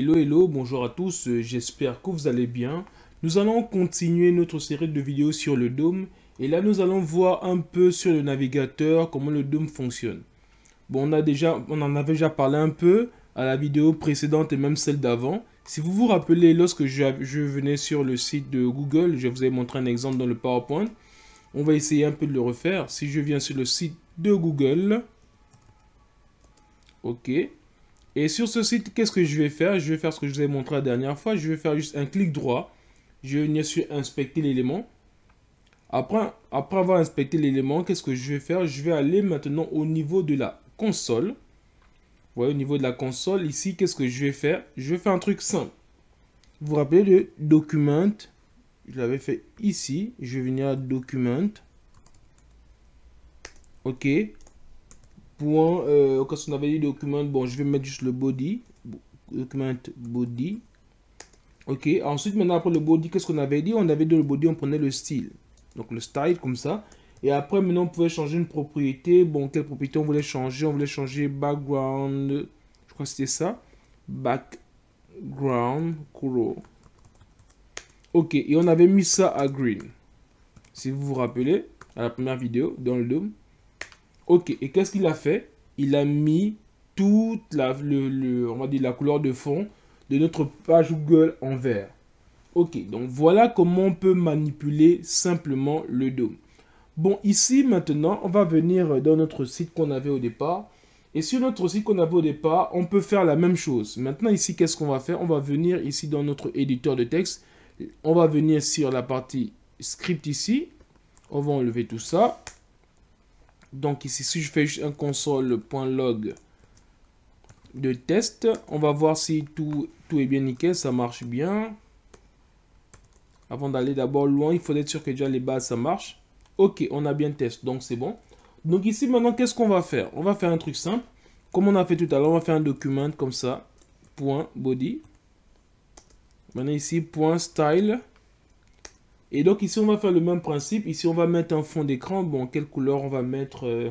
Hello hello, bonjour à tous, euh, j'espère que vous allez bien. Nous allons continuer notre série de vidéos sur le dom et là nous allons voir un peu sur le navigateur comment le dom fonctionne. Bon, on, a déjà, on en avait déjà parlé un peu à la vidéo précédente et même celle d'avant. Si vous vous rappelez, lorsque je, je, venais sur le site de Google, je vous ai montré un exemple dans le PowerPoint. On va essayer un peu de le refaire. Si je viens sur le site de Google, ok, et sur ce site, qu'est-ce que je vais faire Je vais faire ce que je vous ai montré la dernière fois. Je vais faire juste un clic droit. Je vais venir sur inspecter l'élément. Après, après avoir inspecté l'élément, qu'est-ce que je vais faire Je vais aller maintenant au niveau de la console. Vous voyez, au niveau de la console, ici, qu'est-ce que je vais faire Je vais faire un truc simple. Vous vous rappelez le Document Je l'avais fait ici. Je vais venir à Document. OK point, euh, quand on avait dit document, bon, je vais mettre juste le body. Document body. Ok, ensuite, maintenant, après le body, qu'est-ce qu'on avait dit On avait dit le body, on prenait le style. Donc, le style, comme ça. Et après, maintenant, on pouvait changer une propriété. Bon, quelle propriété on voulait changer On voulait changer background. Je crois que c'était ça. Background color. Ok, et on avait mis ça à green. Si vous vous rappelez, à la première vidéo, dans le Doom. Ok, et qu'est-ce qu'il a fait Il a mis toute la, le, on la couleur de fond de notre page Google en vert. Ok, donc voilà comment on peut manipuler simplement le DOM. Bon, ici maintenant, on va venir dans notre site qu'on avait au départ. Et sur notre site qu'on avait au départ, on peut faire la même chose. Maintenant ici, qu'est-ce qu'on va faire On va venir ici dans notre éditeur de texte. On va venir sur la partie script ici. On va enlever tout ça. Donc ici, si je fais juste un console.log de test, on va voir si tout, est bien nickel, ça marche bien. Avant d'aller d'abord loin, il faut être sûr que déjà les bases, ça marche. Ok, on a bien test, donc c'est bon. Donc ici, maintenant, qu'est-ce qu'on va faire On va faire un truc simple. Comme on a fait tout à l'heure, on va faire un document comme ça. body. Maintenant ici, point style. Et donc ici, on va faire le même principe. Ici, on va mettre un fond d'écran. Bon, quelle couleur on va mettre euh,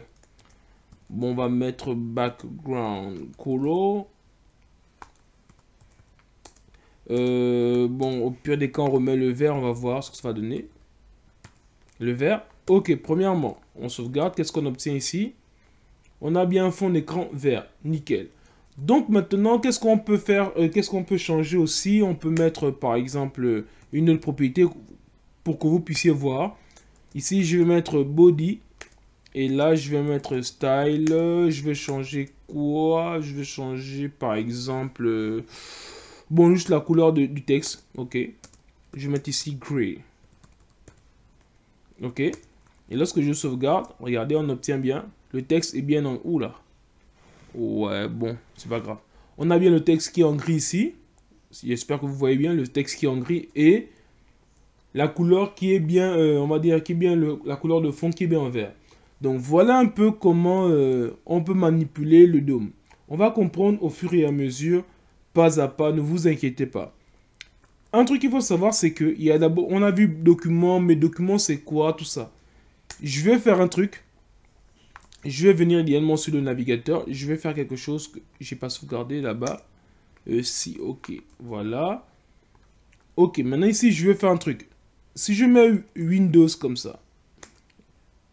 Bon, on va mettre background color. Euh, bon, au pire des cas, on remet le vert. On va voir ce que ça va donner. Le vert. Ok, premièrement, on sauvegarde. Qu'est-ce qu'on obtient ici On a bien un fond d'écran vert. Nickel. Donc maintenant, qu'est-ce qu'on peut faire euh, Qu'est-ce qu'on peut changer aussi On peut mettre, par exemple, une autre propriété que vous puissiez voir. Ici, je vais mettre body. Et là, je vais mettre style. Je vais changer quoi Je vais changer, par exemple... Euh, bon, juste la couleur du texte. OK. Je vais ici gray. OK. Et lorsque je sauvegarde, regardez, on obtient bien. Le texte est bien en... oula là. Ouais, bon, c'est pas grave. On a bien le texte qui est en gris ici. J'espère que vous voyez bien le texte qui est en gris. Et la couleur qui est bien, euh, on va dire, qui est bien la couleur de fond qui est bien en vert. Donc voilà un peu comment euh, on peut manipuler le dôme. On va comprendre au fur et à mesure, pas à pas, ne vous inquiétez pas. Un truc qu'il faut savoir, c'est que il y a d'abord, on a vu documents, mais documents c'est quoi, tout ça. Je vais faire un truc. Je vais venir également sur le navigateur. Je vais faire quelque chose que j'ai pas sauvegardé là-bas. Euh, si, ok, voilà. Ok, maintenant ici, je vais faire un truc si je mets Windows comme ça,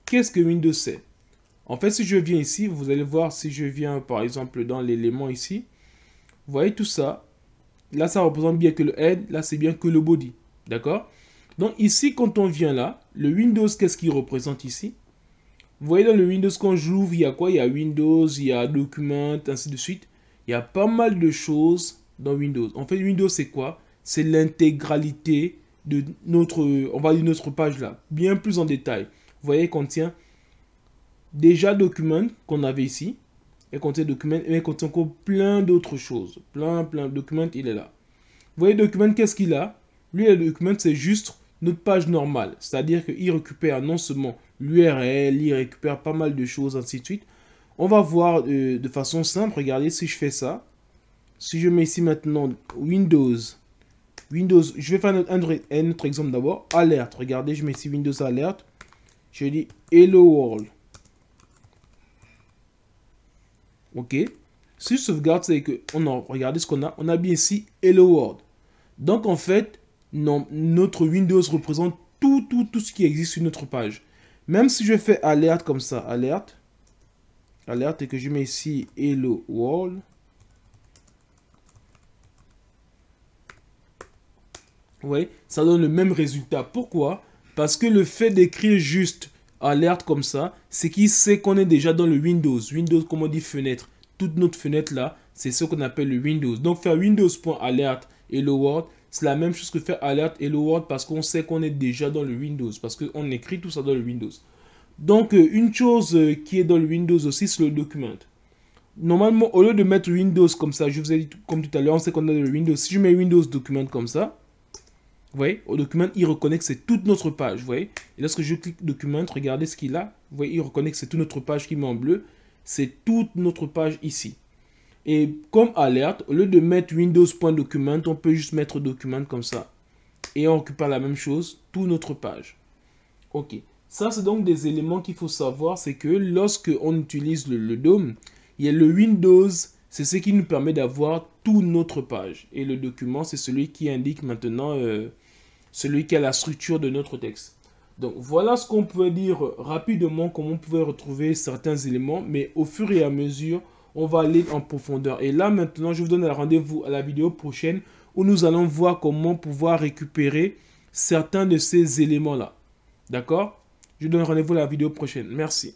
qu'est-ce que Windows c'est En fait, si je viens ici, vous allez voir si je viens par exemple dans l'élément ici, vous voyez tout ça. Là, ça représente bien que le head, là, c'est bien que le body. D'accord Donc ici, quand on vient là, le Windows, qu'est-ce qu'il représente ici Vous voyez dans le Windows, quand j'ouvre, il y a quoi Il y a Windows, il y a Document, ainsi de suite. Il y a pas mal de choses dans Windows. En fait, Windows, c'est quoi C'est l'intégralité de notre, on va une notre page là, bien plus en détail. Vous voyez, contient déjà document qu'on avait ici. Et contient document, et contient encore plein d'autres choses. Plein, plein. Document, il est là. Vous voyez, document, qu'est-ce qu'il a Lui, le document, c'est juste notre page normale. C'est-à-dire qu'il récupère non seulement l'URL, il récupère pas mal de choses, ainsi de suite. On va voir euh, de façon simple. Regardez, si je fais ça, si je mets ici maintenant Windows Windows, je vais faire un autre, exemple d'abord. Alerte, regardez, je mets ici Windows Alert. Je dis Hello World. Ok. Si je sauvegarde, c'est que, on a, regardez ce qu'on a. On a bien ici Hello World. Donc en fait, notre Windows représente tout, tout, tout ce qui existe sur notre page. Même si je fais alerte comme ça, alerte, alerte et que je mets ici Hello World, voyez, ça donne le même résultat. Pourquoi Parce que le fait d'écrire juste alerte comme ça, c'est qu'il sait qu'on est déjà dans le Windows. Windows, comme on dit, fenêtre. Toute notre fenêtre là, c'est ce qu'on appelle le Windows. Donc faire Windows.alert et le Word, c'est la même chose que faire alerte et le Word parce qu'on sait qu'on est déjà dans le Windows, parce qu'on écrit tout ça dans le Windows. Donc euh, une chose euh, qui est dans le Windows aussi, c'est le document. Normalement, au lieu de mettre Windows comme ça, je vous ai dit comme tout à l'heure, on sait qu'on a le Windows. Si je mets Windows document comme ça, vous voyez, au document, il reconnaît que c'est toute notre page. Vous voyez, et lorsque je clique document, regardez ce qu'il a. Vous voyez, il reconnaît que c'est toute notre page qui met en bleu. C'est toute notre page ici. Et comme alerte, au lieu de mettre Windows.document, on peut juste mettre document comme ça. Et on récupère la même chose, toute notre page. Ok. Ça, c'est donc des éléments qu'il faut savoir, c'est que lorsque on utilise le, DOM, il y a le Windows, c'est ce qui nous permet d'avoir toute notre page. Et le document, c'est celui qui indique maintenant euh, celui qui a la structure de notre texte. Donc voilà ce qu'on peut dire rapidement, comment on pouvait retrouver certains éléments, mais au fur et à mesure, on va aller en profondeur. Et là maintenant, je vous donne rendez-vous à la vidéo prochaine où nous allons voir comment pouvoir récupérer certains de ces éléments-là. D'accord Je vous donne rendez-vous à la vidéo prochaine. Merci.